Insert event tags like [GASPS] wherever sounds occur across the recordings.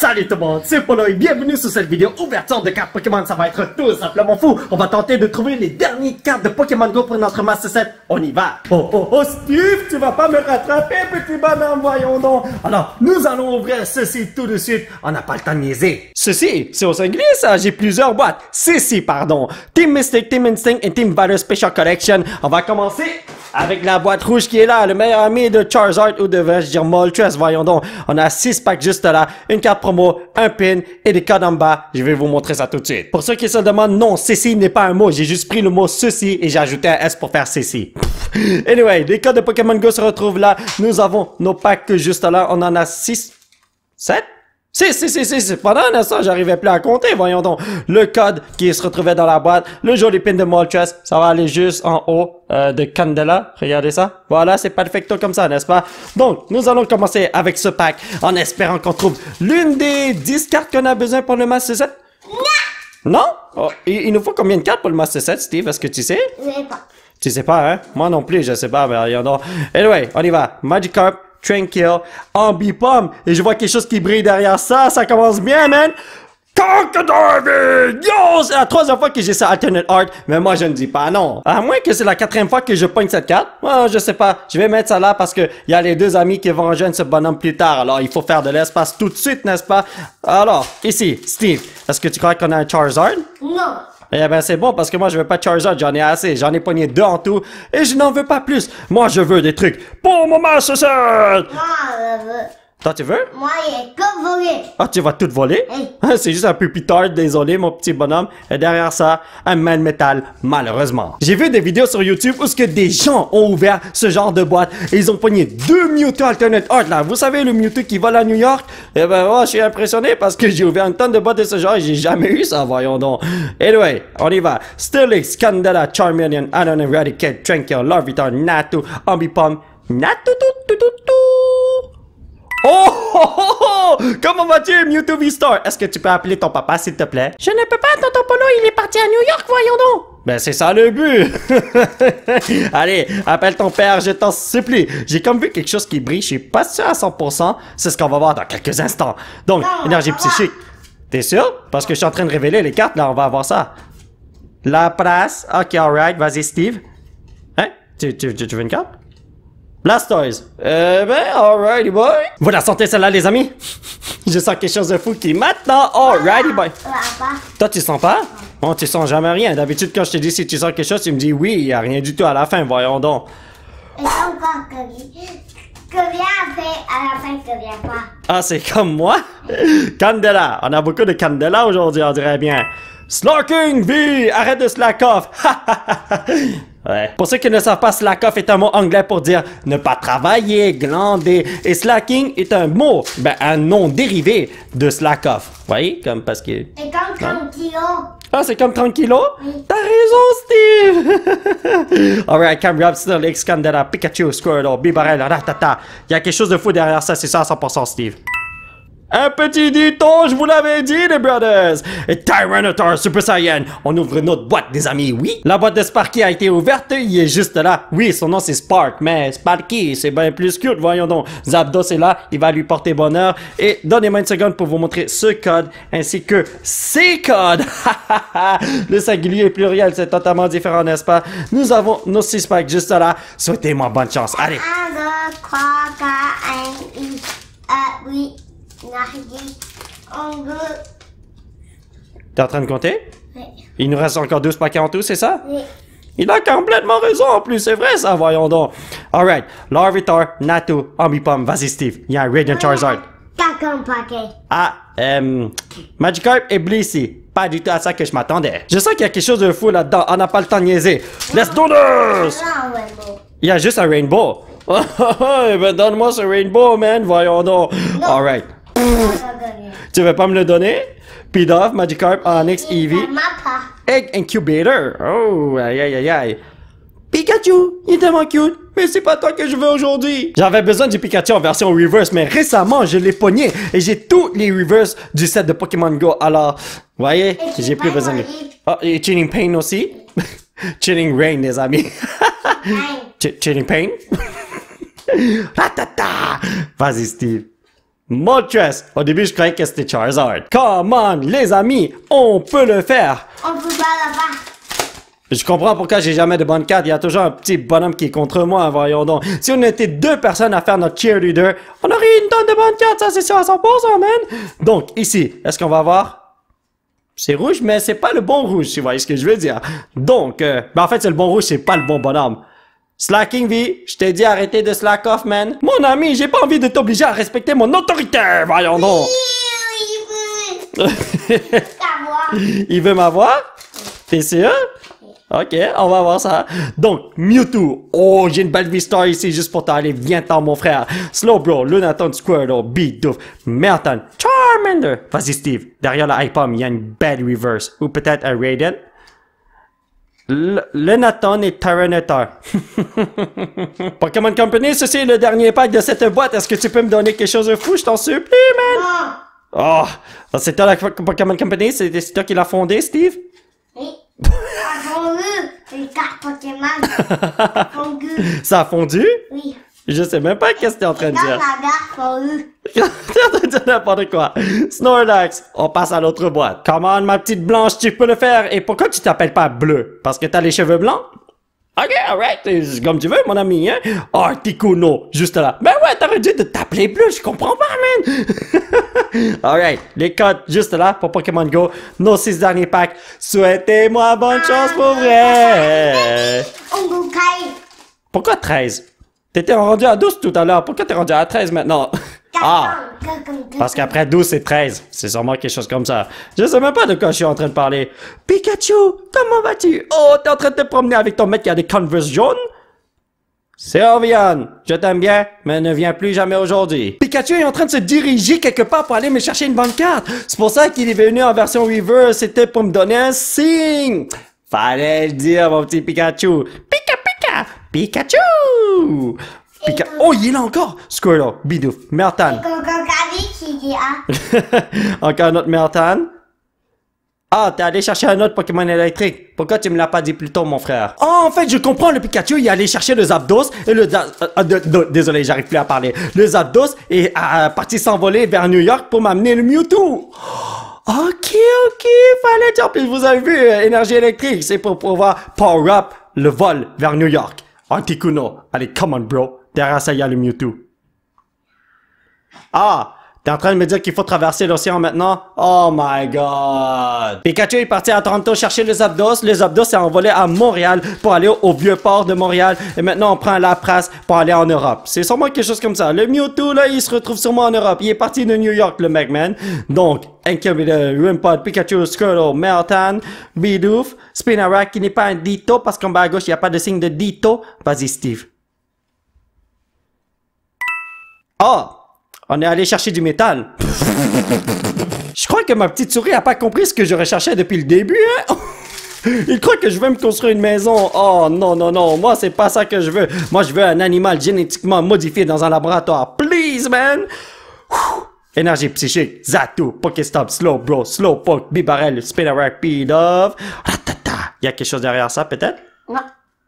Salut tout le monde, c'est Polo et bienvenue sur cette vidéo ouverture de cartes Pokémon, ça va être tout simplement fou On va tenter de trouver les dernières cartes de Pokémon Go pour notre Master 7, on y va Oh oh oh Steve, tu vas pas me rattraper petit bonhomme, voyons donc Alors, nous allons ouvrir ceci tout de suite, on n'a pas le temps de niaiser Ceci, c'est au singulier ça, j'ai plusieurs boîtes Ceci, pardon Team Mystic, Team Instinct et Team Valor Special Collection On va commencer avec la boîte rouge qui est là, le meilleur ami de Charizard ou de je dire Moltres, voyons donc On a 6 packs juste là, une carte promo, un pin et des codes en bas. Je vais vous montrer ça tout de suite. Pour ceux qui se demandent, non, ceci n'est pas un mot. J'ai juste pris le mot ceci et j'ai ajouté un S pour faire ceci. [LAUGHS] anyway, les codes de Pokémon Go se retrouvent là. Nous avons nos packs juste là. On en a 6, 7 c'est, c'est, c'est, c'est, pendant ça, j'arrivais plus à compter, voyons donc. Le code qui se retrouvait dans la boîte, le joli pin de Moltres, ça va aller juste en haut euh, de Candela, regardez ça. Voilà, c'est perfecto comme ça, n'est-ce pas? Donc, nous allons commencer avec ce pack, en espérant qu'on trouve l'une des 10 cartes qu'on a besoin pour le Master 7. Non! Non? Oh, il, nous faut combien de cartes pour le Master 7, Steve? Est-ce que tu sais? Je sais pas. Tu sais pas, hein? Moi non plus, je sais pas, mais donc. Anyway, on y va. Magic Carp. Tranquil, Ambipom, et je vois quelque chose qui brille derrière ça, ça commence bien, man! David! Yo! C'est la troisième fois que j'ai ça alternate art, mais moi je ne dis pas non. À moins que c'est la quatrième fois que je pointe cette carte. Moi, je sais pas. Je vais mettre ça là parce que y a les deux amis qui vont rejoindre ce bonhomme plus tard. Alors, il faut faire de l'espace tout de suite, n'est-ce pas? Alors, ici, Steve, est-ce que tu crois qu'on a un Charizard? Non. Eh ben c'est bon parce que moi je veux pas de Charizard, j'en ai assez, j'en ai pogné deux en tout et je n'en veux pas plus. Moi je veux des trucs pour mon Master ah, euh, toi, tu veux? Moi, vais tout voler! Ah, tu vas tout voler? Oui. Ah, c'est juste un peu désolé, mon petit bonhomme. Et derrière ça, un man metal, malheureusement. J'ai vu des vidéos sur YouTube où ce que des gens ont ouvert ce genre de boîte et ils ont pogné deux Mewtwo Alternate Art, là. Vous savez, le Mewtwo qui vole à New York? Eh ben, moi, je suis impressionné parce que j'ai ouvert une tonne de boîtes de ce genre et j'ai jamais eu ça, voyons donc. Anyway, on y va. Stilix, Candela, Charmeleon, Anon, Eradicate, Tranquil, Larvitar, Natu, Ambipom, Natu, tout, tout, tout, tout. Oh, oh, oh, oh, Comment vas-tu, Mewtwo V-Star? Est-ce que tu peux appeler ton papa, s'il te plaît? Je ne peux pas, tonton Polo, il est parti à New York, voyons donc! Ben, c'est ça le but! [LAUGHS] Allez, appelle ton père, je t'en supplie! J'ai comme vu quelque chose qui brille, je suis pas sûr à 100%, c'est ce qu'on va voir dans quelques instants. Donc, énergie psychique. T'es sûr? Parce que je suis en train de révéler les cartes, là, on va avoir ça. La place, ok, alright, vas-y, Steve. Hein? Tu, tu veux une carte? Blastoise. Eh ben, alrighty boy. Vous la sentez celle-là, les amis? [LAUGHS] Je sens quelque chose de fou qui maintenant. Alrighty boy. Toi, tu sens pas? Bon, oh, tu sens jamais rien. D'habitude, quand je te dis si tu sens quelque chose, tu me dis oui, il a rien du tout à la fin, voyons donc. Et encore que vient à la fin, que vient pas. Ah, c'est comme moi? Candela. On a beaucoup de Candela aujourd'hui, on dirait bien. Slarking V! Arrête de slack off! [LAUGHS] Ouais. Pour ceux qui ne savent pas, slack-off est un mot anglais pour dire ne pas travailler, glander. Et slacking est un mot, ben, un nom dérivé de slack-off. Vous voyez? Comme parce que... C'est comme tranquillo. Ah, c'est comme tranquillo? T'as raison, Steve! [LAUGHS] Alright, Cam le X, Candela, Pikachu, Squirtle, Bibarel, Ratata. Il y a quelque chose de fou derrière ça, c'est ça à 100%, Steve. Un petit dit-on, je vous l'avais dit, les brothers! Et Tyranitar Super Saiyan, on ouvre notre boîte, des amis, oui? La boîte de Sparky a été ouverte, il est juste là. Oui, son nom c'est Spark, mais Sparky, c'est bien plus cute, voyons donc. Zapdos est là, il va lui porter bonheur. Et donnez-moi une seconde pour vous montrer ce code, ainsi que ces codes! [LAUGHS] le singulier pluriel, c'est totalement différent, n'est-ce pas? Nous avons nos six packs juste là. Souhaitez-moi bonne chance, allez! Euh, T'es en train de compter? Oui. Il nous reste encore 12 paquets en tout, c'est ça? Oui. Il a complètement raison en plus, c'est vrai ça, voyons donc. Alright, Larvitar, Natu, Ambipom, vas-y Steve, il y a un Radiant Charizard. T'as comme paquet. Ah, euh, Magikarp et Pas du tout à ça que je m'attendais. Je sens qu'il y a quelque chose de fou là-dedans, on n'a pas le temps de niaiser. Let's do this! Ah, il y a juste un rainbow. Oh, [LAUGHS] ben donne-moi ce rainbow, man, voyons donc. Alright. Mm. Tu veux pas me le donner? Pidove, Magikarp, Onyx, Eevee. Egg Incubator. Oh, aïe aïe aïe aïe. Pikachu, il est tellement cute, mais c'est pas toi que je veux aujourd'hui. J'avais besoin du Pikachu en version reverse, mais récemment, je l'ai pogné et j'ai tous les reverse du set de Pokémon Go. Alors, voyez, j'ai plus besoin de... Oh, et Chilling Pain aussi. [LAUGHS] chilling Rain, les amis. chilling Pain. [LAUGHS] [LAUGHS] Vas-y, Steve. Moltres! Au début, je croyais que c'était Charizard. Come on, les amis, on peut le faire! On peut pas le Je comprends pourquoi j'ai jamais de bonne carte. Il y a toujours un petit bonhomme qui est contre moi, voyons donc. Si on était deux personnes à faire notre cheerleader, on aurait une tonne de bonnes cartes, ça c'est sûr à 100%, man! Donc, ici, est-ce qu'on va avoir c'est rouge, mais c'est pas le bon rouge, si vous voyez ce que je veux dire. Donc, euh, ben, en fait, c'est le bon rouge, c'est pas le bon bonhomme. Slacking V, je t'ai dit arrêter de slack off, man. Mon ami, j'ai pas envie de t'obliger à respecter mon autorité, voyons donc. [LAUGHS] Il veut m'avoir? T'es sûr? Ok, on va voir ça. Donc, Mewtwo. Oh, j'ai une belle V-Star ici juste pour t'aller. Viens-t'en, mon frère. Slowbro, Lunaton, Squirtle, Bidoof, Melton, Charmander. Vas-y, Steve. Derrière la Ipom, il y a une belle reverse. Ou peut-être un Radiant. Lenaton et Taranator. [LAUGHS] Pokémon Company, ceci est le dernier pack de cette boîte. Est-ce que tu peux me donner quelque chose de fou? Je t'en supplie, man! Oh, c'est toi la Pokémon Company? C'est toi qui l'as fondé, Steve? Oui. [LAUGHS] Ça a fondu? Oui. Je sais même pas qu'est-ce que t'es en train de dire dit n'importe quoi. Snorlax, on passe à l'autre boîte. Comment ma petite blanche, tu peux le faire. Et pourquoi tu t'appelles pas bleu? Parce que t'as les cheveux blancs? Ok, alright, comme tu veux, mon ami, hein. Oh, juste là. Ben ouais, t'aurais dû de t'appeler bleu, je comprends pas, man. [LAUGHS] alright, les codes juste là pour Pokémon Go. Nos six derniers packs. Souhaitez-moi bonne chance pour vrai. Pourquoi 13? T'étais rendu à 12 tout à l'heure, pourquoi t'es rendu à 13 maintenant? [LAUGHS] Ah! Parce qu'après 12, et 13. C'est sûrement quelque chose comme ça. Je sais même pas de quoi je suis en train de parler. Pikachu, comment vas-tu? Oh, t'es en train de te promener avec ton mec qui a des Converse jaunes? Servian, je t'aime bien, mais ne viens plus jamais aujourd'hui. Pikachu est en train de se diriger quelque part pour aller me chercher une bonne carte. C'est pour ça qu'il est venu en version Weaver, c'était pour me donner un signe. Fallait le dire, mon petit Pikachu. Pika, pika, Pikachu! oh, il est là encore! Squirtle, Bidouf, Mertan. encore autre Mertan. Ah, t'es allé chercher un autre Pokémon électrique. Pourquoi tu me l'as pas dit plus tôt, mon frère? Oh, en fait, je comprends, le Pikachu, il est allé chercher le Zapdos et le... Euh, euh, désolé, j'arrive plus à parler. Le Zapdos est euh, parti s'envoler vers New York pour m'amener le Mewtwo. [GASPS] Ok, ok, fallait dire. Puis vous avez vu, énergie électrique, c'est pour pouvoir power up le vol vers New York. Anticuno, allez, come on, bro a le Mewtwo. Ah! T'es en train de me dire qu'il faut traverser l'océan maintenant? Oh my god! Pikachu est parti à Toronto chercher les Abdos Les abdos, s'est envolé à Montréal pour aller au, vieux port de Montréal. Et maintenant, on prend la presse pour aller en Europe. C'est sûrement quelque chose comme ça. Le Mewtwo, là, il se retrouve sûrement en Europe. Il est parti de New York, le Megman. Donc, Incubator, euh, Wimpod, Pikachu, Skirtle, Meltan, Bidoof, Spinarak, qui n'est pas un Ditto parce qu'en bas à gauche, il n'y a pas de signe de Ditto Vas-y, Steve. Ah, on est allé chercher du métal. je crois que ma petite souris a pas compris ce que je recherchais depuis le début, hein? [LAUGHS] Il croit que je veux me construire une maison. Oh non, non, non, moi c'est pas ça que je veux. Moi je veux un animal génétiquement modifié dans un laboratoire. Please, man! Énergie psychique, Poké stop. Slow Bro, Slow Poke, Bibarel, Spinnerack, P-Love. Il y a quelque chose derrière ça peut-être? Non.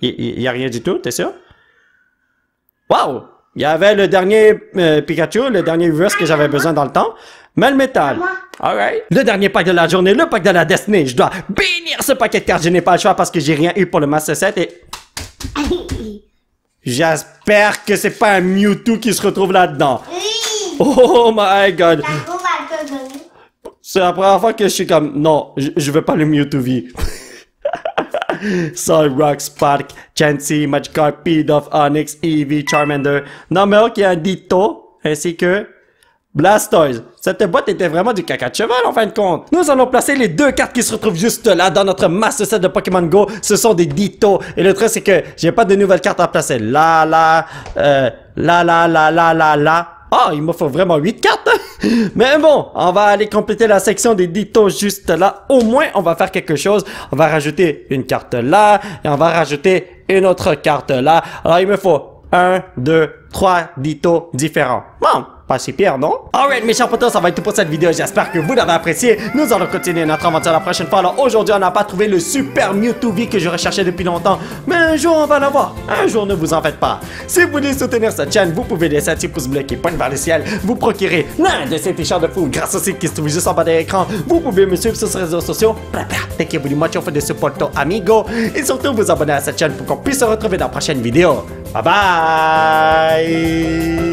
Il y, a rien du tout, t'es sûr? Waouh. Il y avait le dernier euh, Pikachu, le dernier U-verse que j'avais besoin dans le temps. Mais le métal. Le dernier pack de la journée, le pack de la destinée. Je dois bénir ce paquet cartes, je n'ai pas le choix parce que j'ai rien eu pour le Master 7 et... [LAUGHS] J'espère que c'est pas un Mewtwo qui se retrouve là-dedans. Oh my god. C'est la première fois que je suis comme... Non, je, je veux pas le Mewtwo vie. [LAUGHS] Rock, Spark, Chansey, Magikarp, Pidoff, Onyx, Eevee, Charmander, Number qui a un Ditto, ainsi que Blastoise. Cette boîte était vraiment du caca de cheval en fin de compte. Nous allons placer les deux cartes qui se retrouvent juste là dans notre master set de Pokémon Go. Ce sont des Ditto. Et le truc c'est que j'ai pas de nouvelles cartes à placer. Là, là, là, là, là, là, là, il me faut vraiment huit cartes [LAUGHS] Mais bon, on va aller compléter la section des ditos juste là. Au moins, on va faire quelque chose. On va rajouter une carte là et on va rajouter une autre carte là. Alors, il me faut 1, 2, 3 dito, différents. Bon, pas si pire, non? Alright, mes chers potos, ça va être tout pour cette vidéo. J'espère que vous l'avez apprécié. Nous allons continuer notre aventure la prochaine fois. Alors aujourd'hui, on n'a pas trouvé le super Mewtwo V que je recherchais depuis longtemps. Mais un jour, on va l'avoir. Un jour, ne vous en faites pas. Si vous voulez soutenir cette chaîne, vous pouvez laisser un petit pouce bleu qui pointe vers le ciel. Vous procurer l'un de ces t-shirts de fou grâce au site qui se trouve juste en bas de l'écran. Vous pouvez me suivre sur les réseaux sociaux. voulez, moi de for amigo. Et surtout, vous abonner à cette chaîne pour qu'on puisse se retrouver dans la prochaine vidéo. 拜拜。